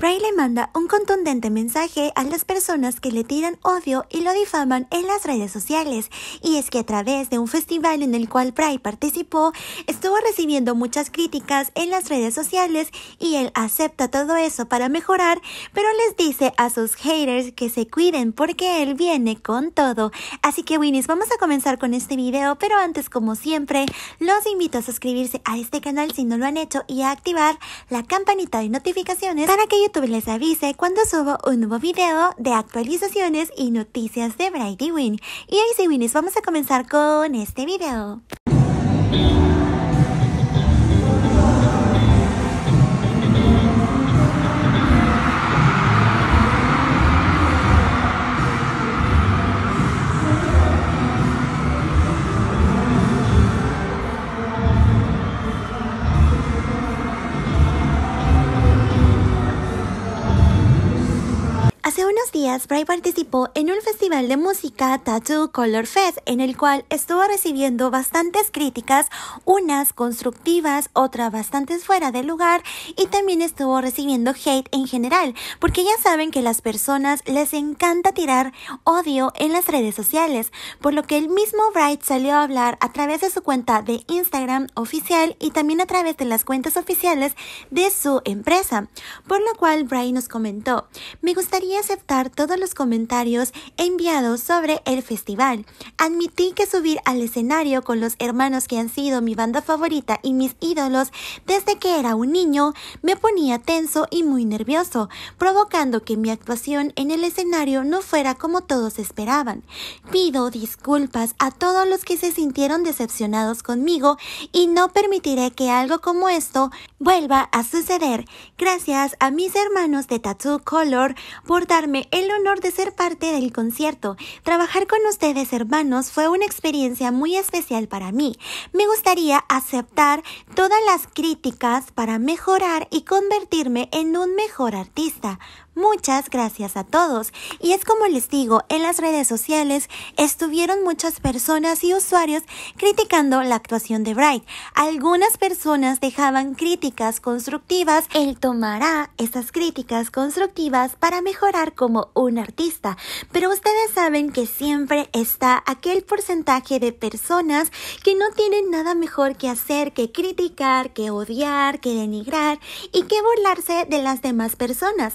Ray le manda un contundente mensaje a las personas que le tiran odio y lo difaman en las redes sociales. Y es que a través de un festival en el cual Ray participó, estuvo recibiendo muchas críticas en las redes sociales y él acepta todo eso para mejorar, pero les dice a sus haters que se cuiden porque él viene con todo. Así que Winnie, vamos a comenzar con este video, pero antes como siempre, los invito a suscribirse a este canal si no lo han hecho y a activar la campanita de notificaciones para que YouTube les avise cuando subo un nuevo video de actualizaciones y noticias de Brady Win. Y ahí sí, Wynn vamos a comenzar con este video. Hace unos días, Bray participó en un festival de música Tattoo Color Fest, en el cual estuvo recibiendo bastantes críticas, unas constructivas, otras bastante fuera de lugar, y también estuvo recibiendo hate en general, porque ya saben que las personas les encanta tirar odio en las redes sociales, por lo que el mismo Bright salió a hablar a través de su cuenta de Instagram oficial y también a través de las cuentas oficiales de su empresa, por lo cual Bright nos comentó, me gustaría aceptar todos los comentarios enviados sobre el festival. Admití que subir al escenario con los hermanos que han sido mi banda favorita y mis ídolos desde que era un niño me ponía tenso y muy nervioso, provocando que mi actuación en el escenario no fuera como todos esperaban. Pido disculpas a todos los que se sintieron decepcionados conmigo y no permitiré que algo como esto vuelva a suceder. Gracias a mis hermanos de Tattoo Color por dar el honor de ser parte del concierto. Trabajar con ustedes, hermanos, fue una experiencia muy especial para mí. Me gustaría aceptar todas las críticas para mejorar y convertirme en un mejor artista. Muchas gracias a todos. Y es como les digo, en las redes sociales estuvieron muchas personas y usuarios criticando la actuación de Bright. Algunas personas dejaban críticas constructivas. Él tomará esas críticas constructivas para mejorar como un artista. Pero ustedes saben que siempre está aquel porcentaje de personas que no tienen nada mejor que hacer que criticar, que odiar, que denigrar y que burlarse de las demás personas.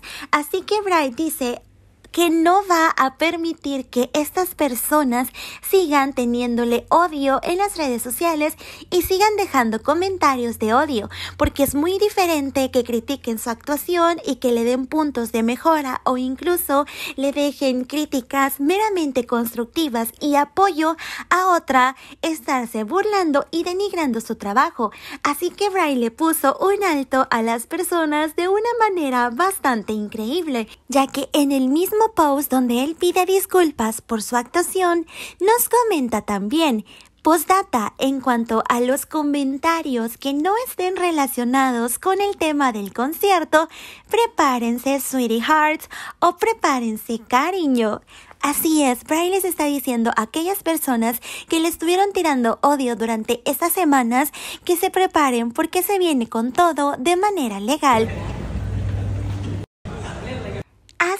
Así que Bright dice, que no va a permitir que estas personas sigan teniéndole odio en las redes sociales y sigan dejando comentarios de odio, porque es muy diferente que critiquen su actuación y que le den puntos de mejora o incluso le dejen críticas meramente constructivas y apoyo a otra estarse burlando y denigrando su trabajo. Así que le puso un alto a las personas de una manera bastante increíble, ya que en el mismo post donde él pide disculpas por su actuación, nos comenta también Postdata en cuanto a los comentarios que no estén relacionados con el tema del concierto, prepárense sweethearts o prepárense cariño. Así es, Brian les está diciendo a aquellas personas que le estuvieron tirando odio durante estas semanas que se preparen porque se viene con todo de manera legal.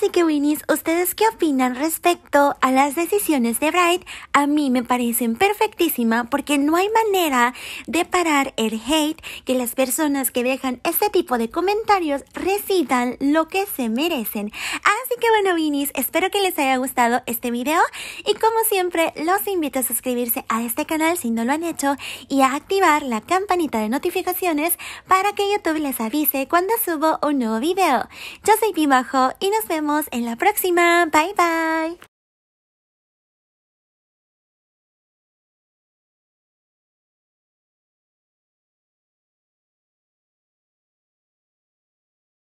Así que Winnies, ¿ustedes qué opinan respecto a las decisiones de Bright? A mí me parecen perfectísimas porque no hay manera de parar el hate que las personas que dejan este tipo de comentarios recitan lo que se merecen. Así que bueno Winnies, espero que les haya gustado este video y como siempre los invito a suscribirse a este canal si no lo han hecho y a activar la campanita de notificaciones para que YouTube les avise cuando subo un nuevo video. Yo soy Pimajo y nos vemos en la próxima. Bye bye.